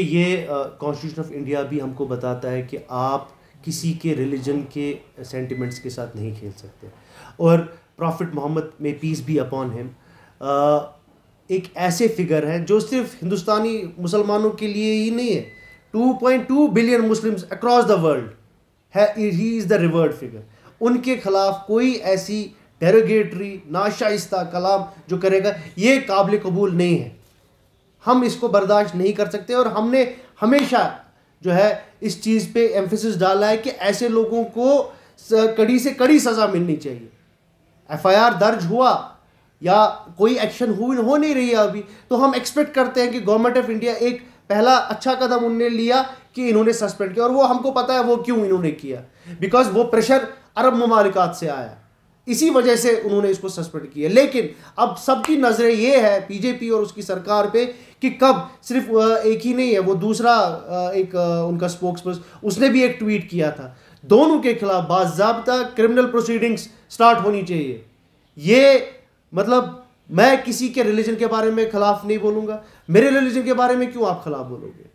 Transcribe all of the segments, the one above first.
ये constitution of India भी हमको बताता है कि आप किसी के रिलीजन के सेंटिमेंट्स के साथ नहीं खेल सकते और प्रॉफिट मोहम्मद में पीस भी अपॉन हिम एक ऐसे फिगर हैं जो सिर्फ हिंदुस्तानी मुसलमानों के लिए ही नहीं है 2.2 billion Muslims across the world है ही इज़ द रिवर्ड फिगर उनके खिलाफ कोई ऐसी डेरोगेटरी नाशाइस्ता कलाम जो करेगा ये काबिल कबूल नहीं है हम इसको बर्दाश्त नहीं कर सकते और हमने हमेशा जो है इस चीज़ पे एम्फेसिस डाला है कि ऐसे लोगों को कड़ी से कड़ी सज़ा मिलनी चाहिए एफआईआर दर्ज हुआ या कोई एक्शन हो नहीं रही है अभी तो हम एक्सपेक्ट करते हैं कि गवर्नमेंट ऑफ इंडिया एक पहला अच्छा कदम उन्होंने लिया कि इन्होंने सस्पेंड किया और वो हमको पता है वो क्यों इन्होंने किया बिकॉज वो प्रेशर अरब ममालिकात से आया इसी वजह से उन्होंने इसको सस्पेंड किया लेकिन अब सबकी नज़रें ये है बीजेपी और उसकी सरकार पे कि कब सिर्फ एक ही नहीं है वो दूसरा एक उनका स्पोक्स पर्सन उसने भी एक ट्वीट किया था दोनों के खिलाफ बाबा क्रिमिनल प्रोसीडिंग्स स्टार्ट होनी चाहिए ये मतलब मैं किसी के रिलीजन के बारे में खिलाफ नहीं बोलूंगा मेरे रिलीजन के बारे में क्यों आप खिलाफ बोलोगे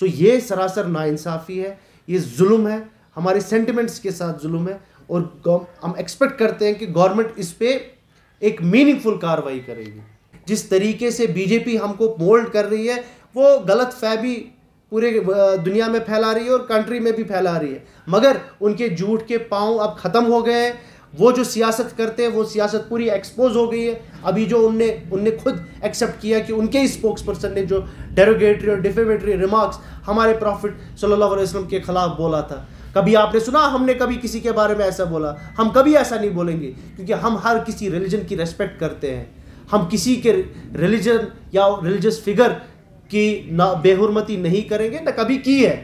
सो ये सरासर नाइंसाफ़ी है ये जुल्म है हमारे सेंटिमेंट्स के साथ जुल्म है और हम एक्सपेक्ट करते हैं कि गवर्नमेंट इस पर एक मीनिंगफुल कार्रवाई करेगी जिस तरीके से बीजेपी हमको मोल्ड कर रही है वो गलत फैबी पूरे दुनिया में फैला रही है और कंट्री में भी फैला रही है मगर उनके झूठ के पाँव अब ख़त्म हो गए हैं वो जो सियासत करते हैं वो सियासत पूरी एक्सपोज हो गई है अभी जो उनने उनने खुद एक्सेप्ट किया कि उनके ही स्पोक्स पर्सन ने जो डेरोगेटरी और डिफेमेटरी रिमार्क्स हमारे प्रॉफिट सल्लल्लाहु अलैहि वसल्लम के ख़िलाफ़ बोला था कभी आपने सुना हमने कभी किसी के बारे में ऐसा बोला हम कभी ऐसा नहीं बोलेंगे क्योंकि हम हर किसी रिलीजन की रेस्पेक्ट करते हैं हम किसी के रिलीजन या रिलीजियस फिगर की ना बेहरमती नहीं करेंगे ना कभी की है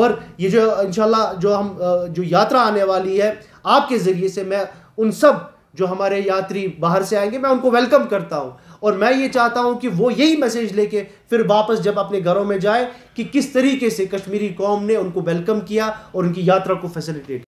और ये जो इनशाला जो हम जो यात्रा आने वाली है आपके ज़रिए से मैं उन सब जो हमारे यात्री बाहर से आएंगे मैं उनको वेलकम करता हूँ और मैं ये चाहता हूँ कि वो यही मैसेज लेके फिर वापस जब अपने घरों में जाए कि किस तरीके से कश्मीरी कौम ने उनको वेलकम किया और उनकी यात्रा को फैसिलिटेट